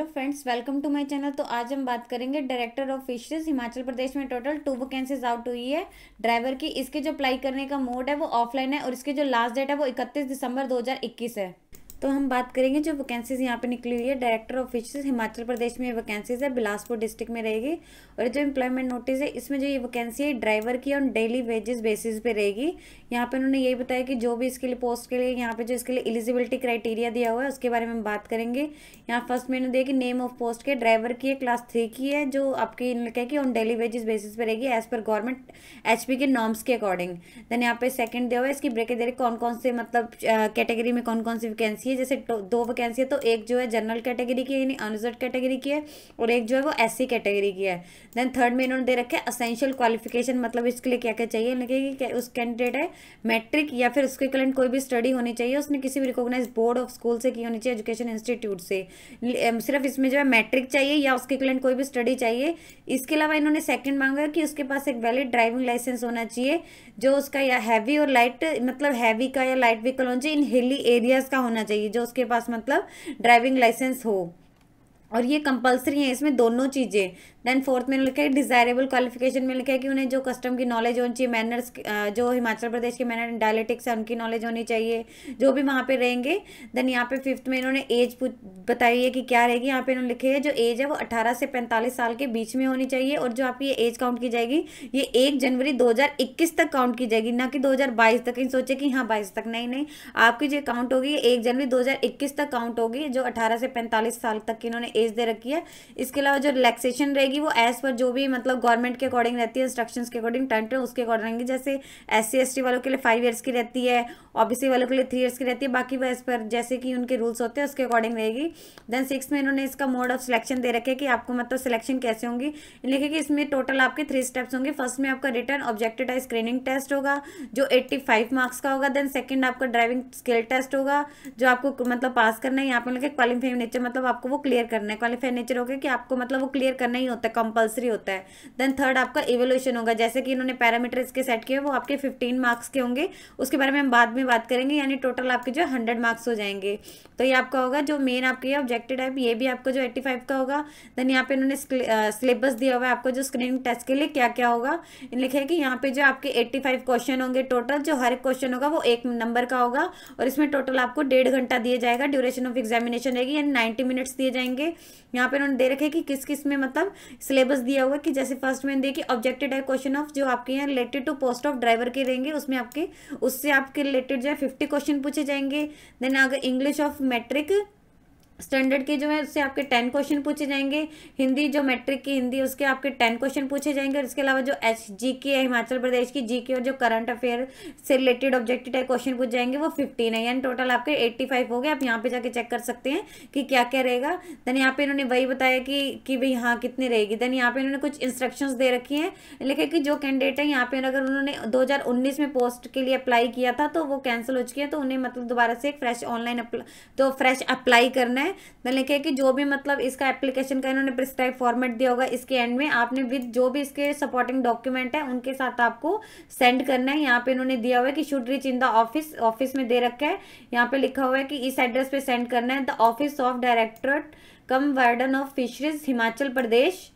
hello friends welcome to my channel तो आज हम बात करेंगे director of fisheries Himachal Pradesh में टोटल टू वैकेंसीज आउट हुई है ड्राइवर की इसके जो अप्लाई करने का मोड है वो ऑफलाइन है और इसके जो लास्ट डेट है वो इकतीस दिसंबर 2021 है तो हम बात करेंगे जो वैकेंसीज यहाँ पे निकली हुई है director of fishes Himachal Pradesh में वैकेंसीज है बिलासपुर डिस्ट्रिक्ट में रहेगी और जो एम्प्लॉयमेंट नोटिस है इसमें जो ये वैकेंसी है ड्राइवर की ऑन डेली वेजेस बेसिस पे रहेगी यहाँ पे उन्होंने यही बताया कि जो भी इसके लिए पोस्ट के लिए यहाँ पे जो इसके लिए एलिजिबिलिटी क्राइटेरिया दिया हुआ है उसके बारे में हम बात करेंगे यहाँ फर्स्ट मैंने दिया कि नेम ऑफ पोस्ट के ड्राइवर की है क्लास थ्री की है जो आपकी क्या कि ऑन डेली वेजेस बेसिस पे रहेगी एज पर गवर्नमेंट एच के नॉर्म्स के अकॉर्डिंग देन यहाँ पे सेकंड दिया हुआ है इसकी ब्रेक दे रही कौन कौन से मतलब कैटेगरी में कौन कौन सी वैकेंसी थी जैसे दो वैकेंसी है तो एक जो है जनरल कैटेगरी की यानी अनरिजर्व कैटेगरी की है और एक जो है वो एस कैटेगरी की है देन थर्ड में इन्होंने दे रखे असेंशियल क्वालिफिकेशन मतलब इसके लिए क्या क्या चाहिए यानी कि उस कैंडिडेट है मैट्रिक या फिर उसके कलेंट कोई भी स्टडी होनी चाहिए उसने किसी भी रिकोगनाइज बोर्ड ऑफ स्कूल से की होनी चाहिए एजुकेशन इंस्टीट्यूट से सिर्फ इसमें जो है मैट्रिक चाहिए या उसके कलेंट कोई भी स्टडी चाहिए इसके अलावा इन्होंने सेकेंड मांगा कि उसके पास एक वैलिड ड्राइविंग लाइसेंस होना चाहिए जो उसका या हैवी और लाइट मतलब हैवी का या लाइट व्हीकल होना चाहिए इन हिली एरियाज का होना चाहिए चाहिए जो उसके पास मतलब ड्राइविंग लाइसेंस हो और ये कंपलसरी है इसमें दोनों चीज़ें देन फोर्थ में लिखा है डिजायरेबल क्वालिफिकेशन में लिखा है कि उन्हें जो कस्टम की नॉलेज होनी चाहिए मैनर्स जो हिमाचल प्रदेश के मैनर डायलेटिक्स है उनकी नॉलेज होनी चाहिए जो भी वहाँ पे रहेंगे देन यहाँ पे फिफ्थ में इन्होंने एज बताई है कि क्या रहेगी यहाँ पे इन्होंने लिखे है जो एज है वो अठारह से पैंतालीस साल के बीच में होनी चाहिए और जो आपकी एज काउंट की जाएगी ये एक जनवरी दो तक काउंट की जाएगी ना कि दो तक इन सोचे कि हाँ बाईस तक नहीं नहीं आपकी जो काउंट होगी एक जनवरी दो तक काउंट होगी जो अठारह से पैंतालीस साल तक इन्होंने एज दे रखी है इसके अलावा जो रिलैक्सेशन रहेगी रहेगी वो एज पर जो भी मतलब गवर्नमेंट के अकॉर्डिंग रहती है इंस्ट्रक्शंस के अकॉर्डिंग टर्न टर्न उसके अकॉर्डिंग रहेंगे जैसे एस सी वालों के लिए फाइव ईयर्स की रहती है ओबीसी वालों के लिए थ्री ईयर्स की रहती है बाकी वो एज पर जैसे कि उनके रूल्स होते हैं उसके अकॉर्डिंग रहेगी देन सिक्स में इन्होंने इसका मोड ऑफ सिलेक्शन दे रखे कि आपको मतलब सिलेक्शन कैसे होंगी लिखे कि इसमें टोटल आपके थ्री स्टेप्स होंगे फर्स्ट में आपका रिटर्न ऑब्जेक्टिव स्क्रीनिंग टेस्ट होगा जो एट्टी फाइव मार्क्स का होगा देन सेकेंड आपका ड्राइविंग स्किल टेस्ट होगा जो आपको मतलब पास करना है यहाँ पर लिखे क्वालिफाइंग नेचर मतलब आपको वो क्लियर करना है क्वालिफाइड नेचर होगा कि आपको मतलब वो क्लियर करना ही होता है कंपलसरी होता है देन थर्ड आपका इवोल्यूशन होगा जैसे कि इन्होंने पैरामीटर इसके सेट किए वो आपके फिफ्टीन मार्क्स के होंगे उसके बारे में हम बाद में बात करेंगे यानी टोटल आपके जो हंड्रेड मार्क्स हो जाएंगे तो ये आपका होगा जो मेन आपके ऑब्जेक्टिव टाइप ये भी आपका जो एट्टी का होगा देन यहाँ पे इन्होंने सिलेबस दिया हुआ है आपको जो स्क्रीनिंग टेस्ट के लिए क्या क्या होगा लिखे कि यहाँ पे जो आपके एट्टी फाइव क्वेश्चन होंगे टोटल जो हर एक क्वेश्चन होगा वो एक नंबर का होगा और इसमें टोटल आपको डेढ़ घंटा दिया जाएगा ड्यूरेशन ऑफ एग्जामिनेशन रहेगी यानी नाइन्टी मिनट्स दिए जाएंगे यहाँ पे उन्होंने दे रखे कि किस किस में मतलब सिलेबस दिया हुआ कि जैसे फर्स्ट में देखिए ऑब्जेक्टेड है क्वेश्चन ऑफ जो आपके यहाँ related to post of driver के रहेंगे उसमें आपके उससे आपके रिलेटेड जो है फिफ्टी क्वेश्चन पूछे जाएंगे देन अगर इंग्लिश ऑफ मैट्रिक स्टैंडर्ड के जो है उससे आपके टेन क्वेश्चन पूछे जाएंगे हिंदी जो मैट्रिक की हिंदी उसके आपके टेन क्वेश्चन पूछे जाएंगे और इसके अलावा जो एच जी के है हिमाचल प्रदेश की जी के और जो करंट अफेयर से रिलेटेड ऑब्जेक्टिव टाइप क्वेश्चन पूछ जाएंगे वो फिफ्टीन है यानी टोटल आपके एट्टी फाइव हो गए आप यहाँ पे जाके चेक कर सकते हैं कि क्या क्या रहेगा देन यहाँ पे इन्होंने वही बताया कि कि भाई हाँ कितनी रहेगी देन यहाँ पे इन्होंने कुछ इंस्ट्रक्शंस दे रखी हैं लिखे कि जो कैंडिडेट है यहाँ पे अगर उन्होंने उन्नीस में पोस्ट के लिए अप्लाई किया था तो वो कैंसिल हो चुकी है तो उन्हें मतलब दोबारा से एक फ्रेश ऑनलाइन तो फ्रेश अप्लाई करना है है देन लिखे कि जो भी मतलब इसका एप्लीकेशन का इन्होंने प्रिस्क्राइब फॉर्मेट दिया होगा इसके एंड में आपने विद जो भी इसके सपोर्टिंग डॉक्यूमेंट है उनके साथ आपको सेंड करना है यहाँ पे इन्होंने दिया हुआ है कि should reach in the office office में दे रखा है यहाँ पे लिखा हुआ है कि इस एड्रेस पे सेंड करना है the office of directorate cum warden of fisheries Himachal Pradesh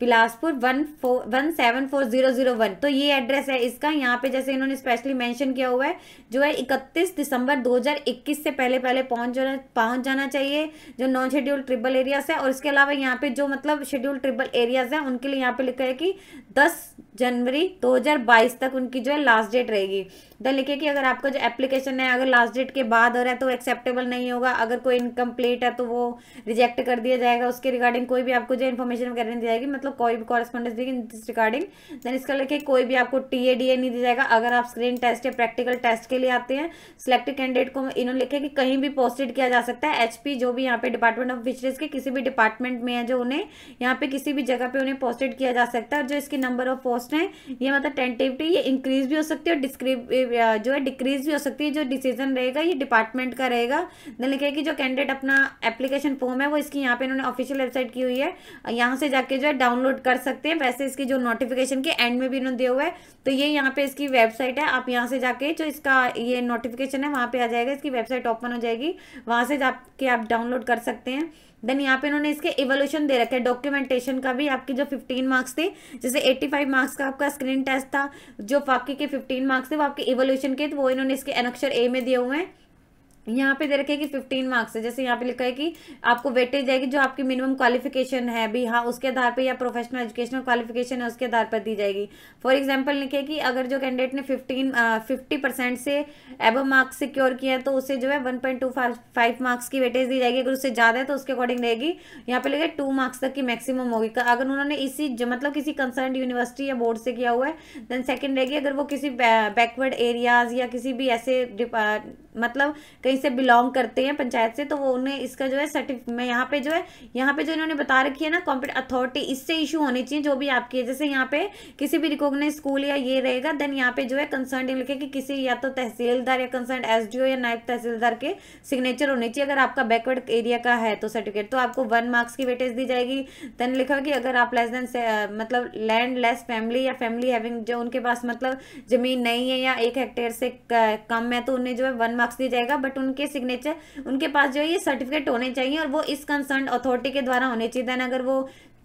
Bilaspur one four one seven four zero zero one तो ये एड्रेस है इसका यहाँ पे जैसे इन्होंने स्पेशली मेंशन किया हुआ है जो है इकतीस दिसंबर 2021 से पहले पहले पहुँच जाना पहुँच जाना चाहिए जो नॉन शेड्यूल ट्रिपल एरियाज है और इसके अलावा यहाँ पे जो मतलब शेड्यूल ट्रिपल एरियाज हैं उनके लिए यहाँ पे लिखा है कि दस जनवरी 2022 तक उनकी जो है लास्ट डेट रहेगी द लिखे कि अगर आपका जो एप्लीकेशन है अगर लास्ट डेट के बाद हो रहा है तो एक्सेप्टेबल नहीं होगा अगर कोई इनकम्प्लीट है तो वो रिजेक्ट कर दिया जाएगा उसके रिगार्डिंग कोई भी आपको जो इन्फॉर्मेशन वगैरह नहीं दी जाएगी मतलब कोई भी कॉरेस्पॉन्डेंस देगी दिस रिगार्डिंग देन इसका लिखे कोई भी आपको टी ए डी ए नहीं दिया जाएगा अगर आप स्क्रीन टेस्ट या प्रैक्टिकल टेस्ट के लिए आते हैं सिलेक्टेड कैंडिडेट को इन्होंने लिखे कि कहीं भी पोस्टेड किया जा सकता है एच पी जो भी यहाँ पे डिपार्टमेंट ऑफ फिशरीज के किसी भी डिपार्टमेंट में है जो उन्हें यहाँ पे किसी भी जगह पे उन्हें पोस्टेड किया जा सकता है और जो इसके नंबर ऑफ पोस्ट कॉस्ट है ये मतलब टेंटेटिव ये इंक्रीज भी हो सकती है और डिस्क्रिप जो है डिक्रीज भी हो सकती है जो डिसीजन रहेगा ये डिपार्टमेंट का रहेगा देन लिखे है कि जो कैंडिडेट अपना एप्लीकेशन फॉर्म है वो इसकी यहाँ पे इन्होंने ऑफिशियल वेबसाइट की हुई है यहाँ से जाके जो है डाउनलोड कर सकते हैं वैसे इसकी जो नोटिफिकेशन के एंड में भी इन्होंने दिया हुआ है तो ये यहाँ पे इसकी वेबसाइट है आप यहाँ से जाके जो इसका ये नोटिफिकेशन है वहाँ पे आ जाएगा इसकी वेबसाइट ओपन हो जाएगी वहाँ से जाके आप डाउनलोड कर सकते हैं देन यहाँ पे इन्होंने इसके इवोल्यूशन दे रखे डॉक्यूमेंटेशन का भी आपके जो फिफ्टीन मार्क्स थे जैसे एट्टी फाइव मार्क्स का आपका स्क्रीन टेस्ट था जो बाकी के फिफ्टीन मार्क्स थे वो आपके इवोल्यूशन के तो वो इन्होंने इसके एनक्षर ए में दिए हुए हैं यहाँ पे दे रखे कि फिफ्टीन मार्क्स है जैसे यहाँ पे लिखा है कि आपको वेटेज जाएगी जो आपकी मिनिमम क्वालिफिकेशन है भी हाँ उसके आधार पे या प्रोफेशनल एजुकेशनल क्वालिफिकेशन है उसके आधार पर दी जाएगी फॉर एग्जांपल लिखे कि अगर जो कैंडिडेट ने 15 फिफ्टी परसेंट से एबो मार्क्स सिक्योर किया है तो उसे जो है वन मार्क्स की वेटेज दी जाएगी अगर उससे ज़्यादा है तो उसके अकॉर्डिंग रहेगी यहाँ पे लिखे टू मार्क्स तक की मैक्सिमम होगी अगर उन्होंने इसी मतलब किसी कंसर्न यूनिवर्सिटी या बोर्ड से किया हुआ है देन सेकेंड रहेगी अगर वो किसी बैकवर्ड एरियाज या किसी भी ऐसे मतलब कहीं कहीं से बिलोंग करते हैं पंचायत से तो वो उन्हें इसका जो है सर्टिफ मैं यहाँ पे जो है यहाँ पे जो इन्होंने बता रखी है ना कॉम्पिट अथॉरिटी इससे इशू होनी चाहिए जो भी आपकी है जैसे यहाँ पे किसी भी रिकोगनाइज स्कूल या ये रहेगा देन यहाँ पे जो है कंसर्न लिखे कि किसी या तो तहसीलदार या कंसर्न एस या नायब तहसीलदार के सिग्नेचर होने चाहिए अगर आपका बैकवर्ड एरिया का है तो सर्टिफिकेट तो आपको वन मार्क्स की वेटेज दी जाएगी देन लिखा कि अगर आप लेस देन मतलब लैंड लेस फैमिली या फैमिली हैविंग जो उनके पास मतलब जमीन नहीं है या एक हेक्टेयर से कम है तो उन्हें जो है वन मार्क्स दिया जाएगा बट उनके सिग्नेचर उनके पास जो है ये सर्टिफिकेट होने चाहिए और वो इस कंसर्न अथॉरिटी के द्वारा होने चाहिए देन अगर वो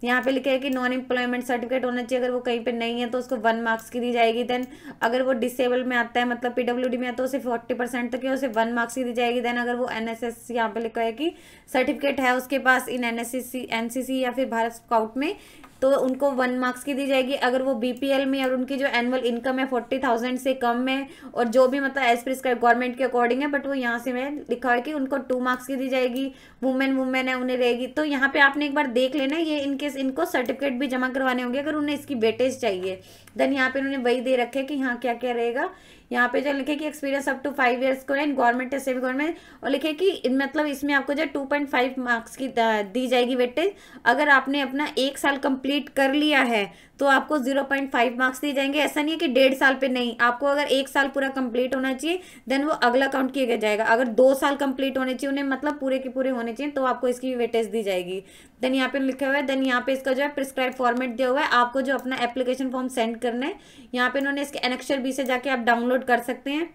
यहाँ पे लिखे है कि नॉन एम्प्लॉयमेंट सर्टिफिकेट होना चाहिए अगर वो कहीं पे नहीं है तो उसको वन मार्क्स की दी जाएगी देन अगर वो डिसेबल में आता है मतलब पीडब्ल्यू में आता है तो उसे फोर्टी परसेंट तक उसे वन मार्क्स की दी जाएगी देन अगर वो एनएसएस यहाँ पे लिखा है कि सर्टिफिकेट है उसके पास इन एन एनसीसी या फिर भारत स्काउट में तो उनको वन मार्क्स की दी जाएगी अगर वो बीपीएल में और उनकी जो एनुअल इनकम है फोर्टी थाउजेंड से कम है और जो भी मतलब एज प्रिस्क्राइब गवर्नमेंट के अकॉर्डिंग है बट वो यहाँ से मैं लिखा है कि उनको टू मार्क्स की दी जाएगी वुमेन वुमेन है उन्हें रहेगी तो यहाँ पे आपने एक बार देख लेना ये इनकेस इनको सर्टिफिकेट भी जमा करवाने होंगे अगर उन्हें इसकी बेटेज चाहिए देन यहाँ पे उन्होंने वही दे रखे कि हाँ क्या क्या रहेगा यहाँ पे जो लिखे कि experience up to five years को इन गवर्नमेंट है सेवी गवर्नमेंट और लिखे कि मतलब इसमें आपको जो टू पॉइंट फाइव मार्क्स की दी जाएगी वेटेज अगर आपने अपना एक साल कंप्लीट कर लिया है तो आपको जीरो पॉइंट फाइव मार्क्स दिए जाएंगे ऐसा नहीं है कि डेढ़ साल पे नहीं आपको अगर एक साल पूरा कंप्लीट होना चाहिए देन वो अगला काउंट किया जाएगा अगर दो साल कंप्लीट होने चाहिए उन्हें मतलब पूरे के पूरे होने चाहिए तो आपको इसकी वेटेज दी जाएगी देन यहाँ पे लिखा हुआ है देन यहाँ पे इसका जो है प्रिस्क्राइब फॉर्मेट दिया हुआ है आपको जो अपना एप्लीकेशन फॉर्म सेंड करना है यहाँ पे इन्होंने इसके एनेक्शर बी से जाके आप डाउनलोड कर सकते हैं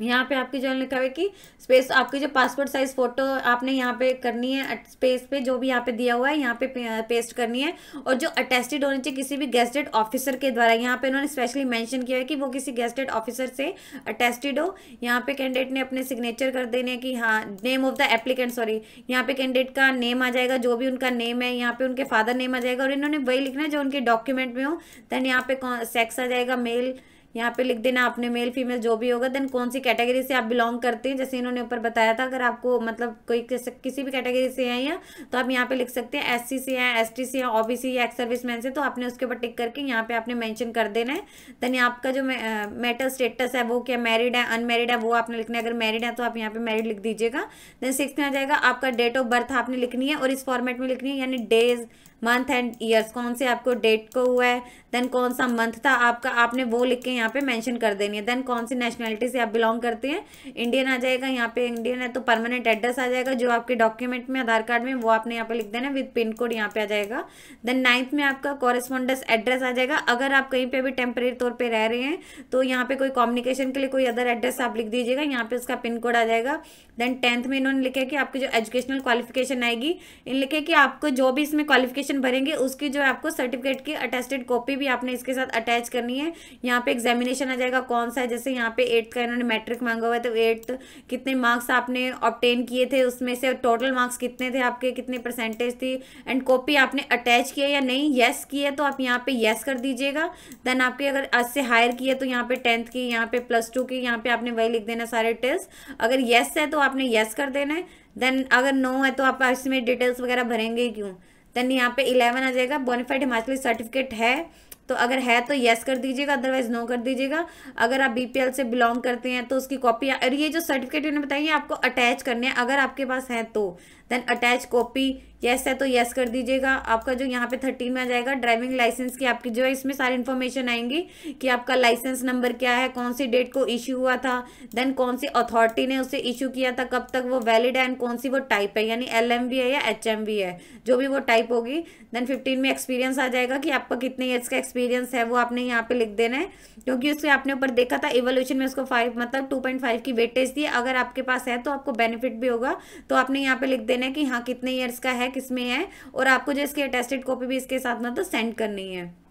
यहाँ पे आपके जो लिखा हुआ कि स्पेस आपकी जो पासपोर्ट साइज फोटो आपने यहाँ पे करनी है स्पेस पे जो भी यहाँ पे दिया हुआ है यहाँ पे पेस्ट करनी है और जो अटेस्टेड होनी चाहिए किसी भी गेस्टेड ऑफिसर के द्वारा यहाँ पे इन्होंने स्पेशली मेंशन किया है कि वो किसी गेस्टेड ऑफिसर से अटेस्टेड हो यहाँ पे कैंडिडेट ने अपने सिग्नेचर कर देने की हाँ name of the applicant sorry यहाँ पे कैंडिडेट का नेम आ जाएगा जो भी उनका नेम है यहाँ पे उनके फादर नेम आ जाएगा और इन्होंने वही लिखना है जो उनके डॉक्यूमेंट में हो देन यहाँ पे सेक्स आ जाएगा मेल यहाँ पे लिख देना आपने मेल फीमेल जो भी होगा देन कौन सी कैटेगरी से आप बिलोंग करते हैं जैसे इन्होंने ऊपर बताया था अगर आपको मतलब कोई किसी भी कैटेगरी से है या तो आप यहाँ पे लिख सकते हैं एस से हैं एस से हैं ओबीसी या एक्स सर्विस से तो आपने उसके ऊपर टिक करके यहाँ पे आपने मैंशन कर देना है देन आपका जो मेटल स्टेटस है वो क्या मैरिड है अनमेरिड है वो आपने लिखना है अगर मैरिड है तो आप यहाँ पे मैरिड लिख दीजिएगा देन सिक्स में आ जाएगा आपका डेट ऑफ बर्थ आपने लिखनी है और इस फॉर्मेट में लिखनी है यानी डेज मंथ एंड ईयर्स कौन से आपको डेट को हुआ है देन कौन सा मंथ था आपका आपने वो लिख के यहाँ पे मेंशन कर देनी है देन कौन सी नेशनैलिटी से आप बिलोंग करते हैं इंडियन आ जाएगा यहाँ पे इंडियन है तो परमानेंट एड्रेस आ जाएगा जो आपके डॉक्यूमेंट में आधार कार्ड में वो आपने यहाँ पे लिख देना विद पिन कोड यहाँ पे आ जाएगा देन नाइन्थ में आपका कॉरेस्पॉन्डेंस एड्रेस आ जाएगा अगर आप कहीं पर भी टेम्परेरी तौर पर रह रहे हैं तो यहाँ पे कोई कम्युनिकेशन के लिए कोई अदर एड्रेस आप लिख दीजिएगा यहाँ पे उसका पिन कोड आ जाएगा देन टेंथ में इन्होंने लिखा कि आपकी जो एजुकेशनल क्वालिफिकेशन आएगी इन लिखे कि आपको जो भी इसमें क्वालिफिकेशन क्वेश्चन भरेंगे उसकी जो आपको सर्टिफिकेट की अटेस्टेड कॉपी भी आपने इसके साथ अटैच करनी है यहाँ पे एग्जामिनेशन आ जाएगा कौन सा है जैसे यहाँ पे एट्थ का इन्होंने मैट्रिक मांगा हुआ है तो एट्थ कितने मार्क्स आपने ऑप्टेन किए थे उसमें से टोटल मार्क्स कितने थे आपके कितने परसेंटेज थी एंड कॉपी आपने अटैच किया या नहीं येस किया तो आप यहाँ पे येस कर दीजिएगा देन आपके अगर आज से हायर किए तो यहाँ पे टेंथ की यहाँ पे प्लस टू की यहाँ पे आपने वही लिख देना सारे टेस्ट अगर येस है तो आपने येस कर देना है देन अगर नो है तो आप इसमें डिटेल्स वगैरह भरेंगे क्यों देन यहाँ पे इलेवन आ जाएगा बोनीफाइड हिमाचली सर्टिफिकेट है तो अगर है तो येस कर दीजिएगा अदरवाइज नो कर दीजिएगा अगर आप बीपीएल से बिलोंग करते हैं तो उसकी कॉपी और ये जो सर्टिफिकेट उन्हें बताइए आपको अटैच करने हैं अगर आपके पास है तो देन अटैच कॉपी येस है तो येस कर दीजिएगा आपका जो यहाँ पे थर्टीन में आ जाएगा ड्राइविंग लाइसेंस की आपकी जो है इसमें सारी इन्फॉर्मेशन आएंगी कि आपका लाइसेंस नंबर क्या है कौन सी डेट को इशू हुआ था देन कौन सी अथॉरिटी ने उसे इशू किया था कब तक वो वैलिड है एंड कौन सी वो टाइप है यानी एल है या एच है जो भी वो टाइप होगी देन फिफ्टीन में एक्सपीरियंस आ जाएगा कि आपका कितने ईयर्स का एक्सपीरियंस है वो आपने यहाँ पे लिख देना है क्योंकि उसमें आपने ऊपर देखा था इवोल्यूशन में उसको फाइव मतलब टू पॉइंट फाइव की वेटेज दी अगर आपके पास है तो आपको बेनिफिट भी होगा तो आपने यहाँ पे लिख देना है कि हाँ कितने ईयर्स का है किस में है और आपको जो इसकी अटेस्टेड कॉपी भी इसके साथ मतलब सेंड करनी है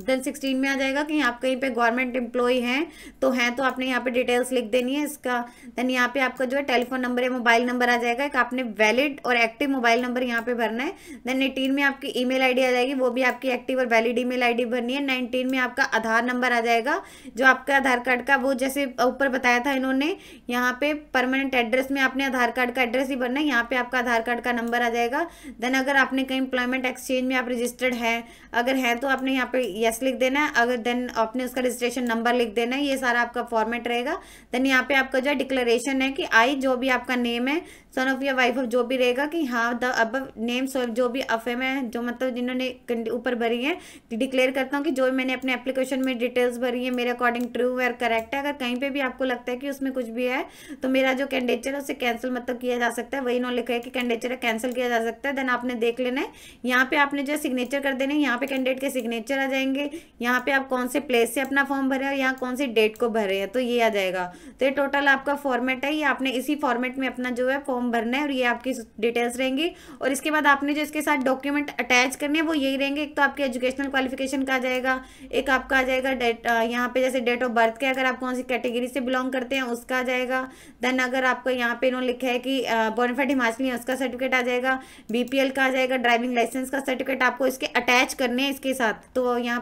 देन सिक्सटीन में आ जाएगा कि आप कहीं पे गवर्नमेंट एम्प्लॉय हैं तो हैं तो आपने यहाँ पे डिटेल्स लिख देनी है इसका देन यहाँ पे आपका जो है टेलीफोन नंबर है मोबाइल नंबर आ जाएगा एक आपने वैलिड और एक्टिव मोबाइल नंबर यहाँ पे भरना है देन एटीन में आपकी ईमेल आईडी आ जाएगी वो भी आपकी एक्टिव और वैलिड ई मेल भरनी है नाइनटीन में आपका आधार नंबर आ जाएगा जो आपका आधार कार्ड का वो जैसे ऊपर बताया था इन्होंने यहाँ पे परमानेंट एड्रेस में आपने आधार कार्ड का एड्रेस ही भरना है यहाँ पे आपका आधार कार्ड का नंबर आ जाएगा देन अगर आपने कहीं एम्प्लॉयमेंट एक्सचेंज में आप रजिस्टर्ड हैं अगर हैं तो आपने यहाँ पे यस लिख देना है अगर देन आपने उसका रजिस्ट्रेशन नंबर लिख देना है ये सारा आपका फॉर्मेट रहेगा देन यहाँ पे आपका जो है डिक्लेरेशन है कि आई जो भी आपका नेम है सन ऑफ या वाइफ ऑफ जो भी रहेगा कि हाँ द अब नेम जो भी अफेम है जो मतलब जिन्होंने ऊपर भरी है डिक्लेयर करता हूँ कि जो मैंने अपने एप्लीकेशन में डिटेल्स भरी है मेरे अकॉर्डिंग ट्रू और करेक्ट है अगर कहीं पर भी आपको लगता है कि उसमें कुछ भी है तो मेरा जो कैंडिडेचर है उसे कैंसिल मतलब किया जा सकता है वही इन्होंने लिखा है कि कैंडिडेचर कैंसिल किया जा सकता है देन आपने देख लेना है यहाँ पे आपने जो सिग्नेचर कर देने यहाँ पे कैंडिडेट के सिग्नेचर आ जाएंगे करेंगे यहाँ पे आप कौन से प्लेस से अपना फॉर्म भरे और यहाँ कौन से डेट को भरे हैं तो ये आ जाएगा तो ये टोटल आपका फॉर्मेट है ये आपने इसी फॉर्मेट में अपना जो है फॉर्म भरना है और ये आपकी डिटेल्स रहेंगी और इसके बाद आपने जो इसके साथ डॉक्यूमेंट अटैच करने हैं वो यही रहेंगे एक तो आपके एजुकेशनल क्वालिफिकेशन का आ जाएगा एक आपका आ जाएगा डेट यहाँ पे जैसे डेट ऑफ बर्थ के अगर आप कौन सी कैटेगरी से बिलोंग करते हैं उसका आ जाएगा देन अगर आपका यहाँ पे इन्होंने लिखा है कि बोनफेड हिमाचली है उसका सर्टिफिकेट आ जाएगा बीपीएल का आ जाएगा ड्राइविंग लाइसेंस का सर्टिफिकेट आपको इसके अटैच करने हैं इसके साथ तो यहाँ